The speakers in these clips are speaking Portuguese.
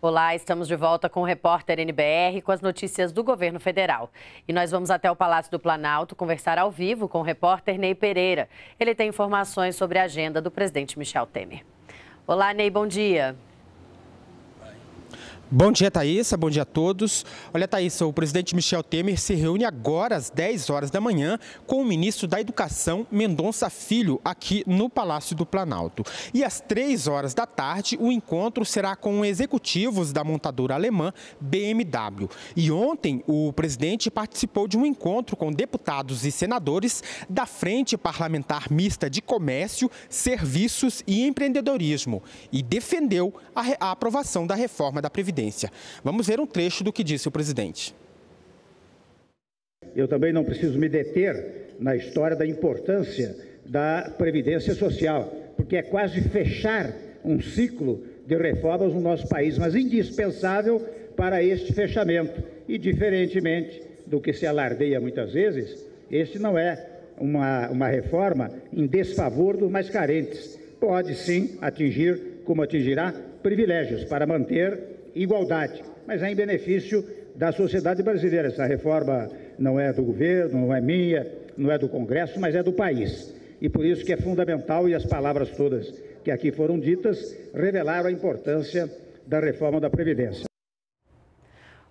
Olá, estamos de volta com o repórter NBR com as notícias do governo federal. E nós vamos até o Palácio do Planalto conversar ao vivo com o repórter Ney Pereira. Ele tem informações sobre a agenda do presidente Michel Temer. Olá, Ney, bom dia. Bom dia, Thaisa. Bom dia a todos. Olha, Thaisa, o presidente Michel Temer se reúne agora às 10 horas da manhã com o ministro da Educação, Mendonça Filho, aqui no Palácio do Planalto. E às 3 horas da tarde, o encontro será com executivos da montadora alemã BMW. E ontem, o presidente participou de um encontro com deputados e senadores da Frente Parlamentar Mista de Comércio, Serviços e Empreendedorismo e defendeu a aprovação da reforma da Previdência independência. Vamos ver um trecho do que disse o presidente. Eu também não preciso me deter na história da importância da previdência social, porque é quase fechar um ciclo de reformas no nosso país, mas indispensável para este fechamento. E diferentemente do que se alardeia muitas vezes, este não é uma, uma reforma em desfavor dos mais carentes. Pode sim atingir, como atingirá, privilégios para manter igualdade, mas é em benefício da sociedade brasileira. Essa reforma não é do governo, não é minha, não é do Congresso, mas é do país. E por isso que é fundamental e as palavras todas que aqui foram ditas revelaram a importância da reforma da Previdência.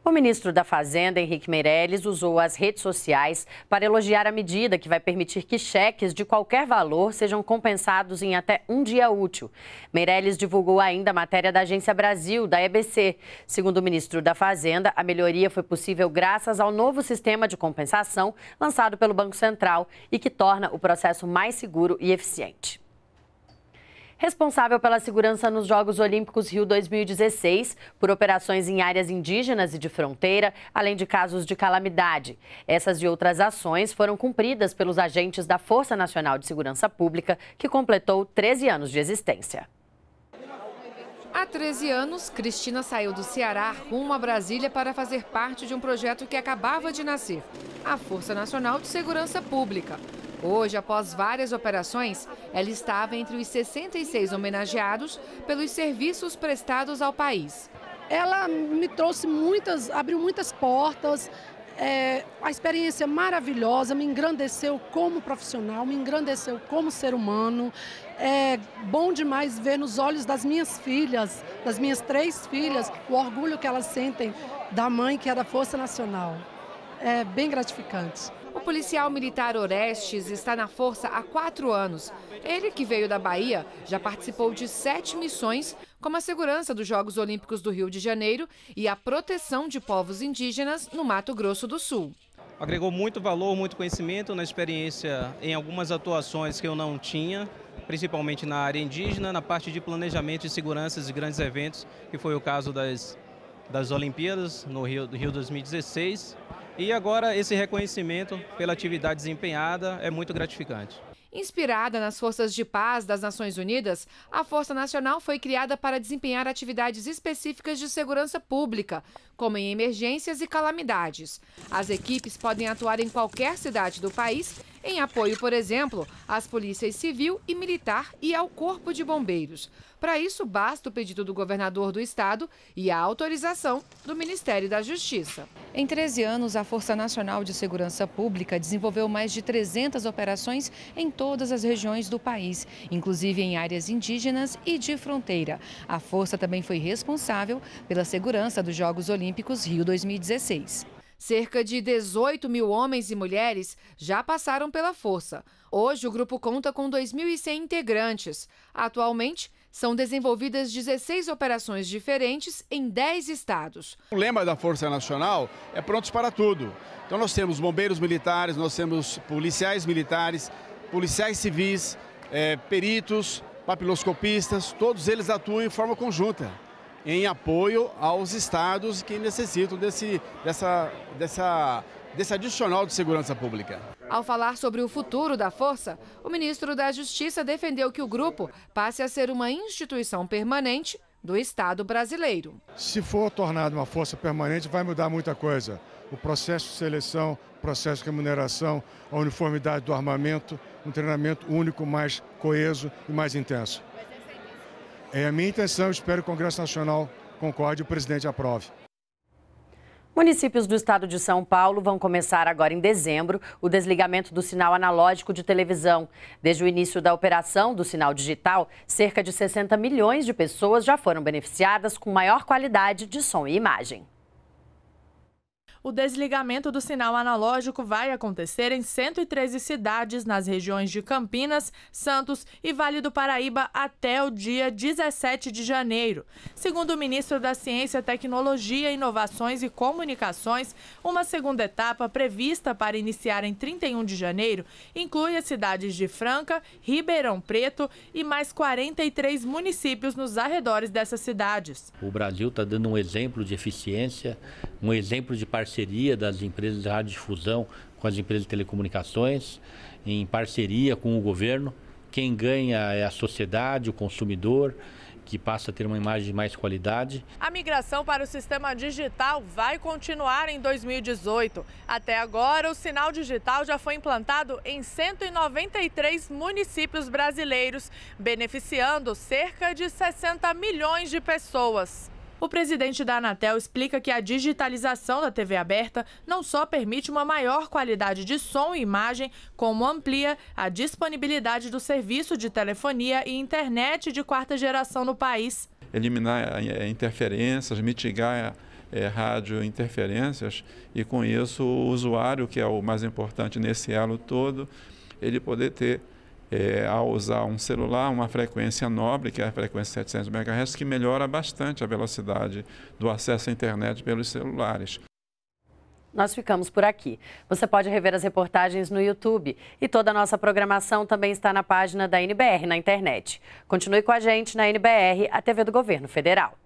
O ministro da Fazenda, Henrique Meirelles, usou as redes sociais para elogiar a medida que vai permitir que cheques de qualquer valor sejam compensados em até um dia útil. Meirelles divulgou ainda a matéria da Agência Brasil, da EBC. Segundo o ministro da Fazenda, a melhoria foi possível graças ao novo sistema de compensação lançado pelo Banco Central e que torna o processo mais seguro e eficiente responsável pela segurança nos Jogos Olímpicos Rio 2016, por operações em áreas indígenas e de fronteira, além de casos de calamidade. Essas e outras ações foram cumpridas pelos agentes da Força Nacional de Segurança Pública, que completou 13 anos de existência. Há 13 anos, Cristina saiu do Ceará rumo a Brasília para fazer parte de um projeto que acabava de nascer, a Força Nacional de Segurança Pública. Hoje, após várias operações, ela estava entre os 66 homenageados pelos serviços prestados ao país. Ela me trouxe muitas, abriu muitas portas, é, a experiência maravilhosa, me engrandeceu como profissional, me engrandeceu como ser humano. É bom demais ver nos olhos das minhas filhas, das minhas três filhas, o orgulho que elas sentem da mãe que é da Força Nacional. É bem gratificante. O policial militar Orestes está na força há quatro anos. Ele, que veio da Bahia, já participou de sete missões, como a segurança dos Jogos Olímpicos do Rio de Janeiro e a proteção de povos indígenas no Mato Grosso do Sul agregou muito valor, muito conhecimento na experiência em algumas atuações que eu não tinha, principalmente na área indígena, na parte de planejamento de seguranças de grandes eventos, que foi o caso das, das Olimpíadas no Rio, do Rio 2016 e agora esse reconhecimento pela atividade desempenhada é muito gratificante. Inspirada nas forças de paz das Nações Unidas, a Força Nacional foi criada para desempenhar atividades específicas de segurança pública, como em emergências e calamidades. As equipes podem atuar em qualquer cidade do país em apoio, por exemplo, às polícias civil e militar e ao Corpo de Bombeiros. Para isso, basta o pedido do governador do estado e a autorização do Ministério da Justiça. Em 13 anos, a Força Nacional de Segurança Pública desenvolveu mais de 300 operações em todas as regiões do país, inclusive em áreas indígenas e de fronteira. A Força também foi responsável pela segurança dos Jogos Olímpicos Rio 2016. Cerca de 18 mil homens e mulheres já passaram pela força. Hoje, o grupo conta com 2.100 integrantes. Atualmente, são desenvolvidas 16 operações diferentes em 10 estados. O lema da Força Nacional é prontos para tudo. Então, nós temos bombeiros militares, nós temos policiais militares, policiais civis, é, peritos, papiloscopistas, todos eles atuam em forma conjunta em apoio aos estados que necessitam desse, dessa, dessa, desse adicional de segurança pública. Ao falar sobre o futuro da Força, o ministro da Justiça defendeu que o grupo passe a ser uma instituição permanente do Estado brasileiro. Se for tornado uma força permanente, vai mudar muita coisa. O processo de seleção, processo de remuneração, a uniformidade do armamento, um treinamento único, mais coeso e mais intenso. É a minha intenção, espero que o Congresso Nacional concorde e o presidente aprove. Municípios do estado de São Paulo vão começar agora em dezembro o desligamento do sinal analógico de televisão. Desde o início da operação do sinal digital, cerca de 60 milhões de pessoas já foram beneficiadas com maior qualidade de som e imagem o desligamento do sinal analógico vai acontecer em 113 cidades nas regiões de Campinas, Santos e Vale do Paraíba até o dia 17 de janeiro. Segundo o ministro da Ciência, Tecnologia, Inovações e Comunicações, uma segunda etapa prevista para iniciar em 31 de janeiro inclui as cidades de Franca, Ribeirão Preto e mais 43 municípios nos arredores dessas cidades. O Brasil está dando um exemplo de eficiência, um exemplo de parceria parceria das empresas de radiodifusão com as empresas de telecomunicações, em parceria com o governo. Quem ganha é a sociedade, o consumidor, que passa a ter uma imagem de mais qualidade. A migração para o sistema digital vai continuar em 2018. Até agora, o sinal digital já foi implantado em 193 municípios brasileiros, beneficiando cerca de 60 milhões de pessoas. O presidente da Anatel explica que a digitalização da TV aberta não só permite uma maior qualidade de som e imagem, como amplia a disponibilidade do serviço de telefonia e internet de quarta geração no país. Eliminar eh, interferências, mitigar é, eh, rádio interferências e com isso o usuário, que é o mais importante nesse elo todo, ele poder ter é, ao usar um celular, uma frequência nobre, que é a frequência 700 MHz, que melhora bastante a velocidade do acesso à internet pelos celulares. Nós ficamos por aqui. Você pode rever as reportagens no YouTube e toda a nossa programação também está na página da NBR na internet. Continue com a gente na NBR, a TV do Governo Federal.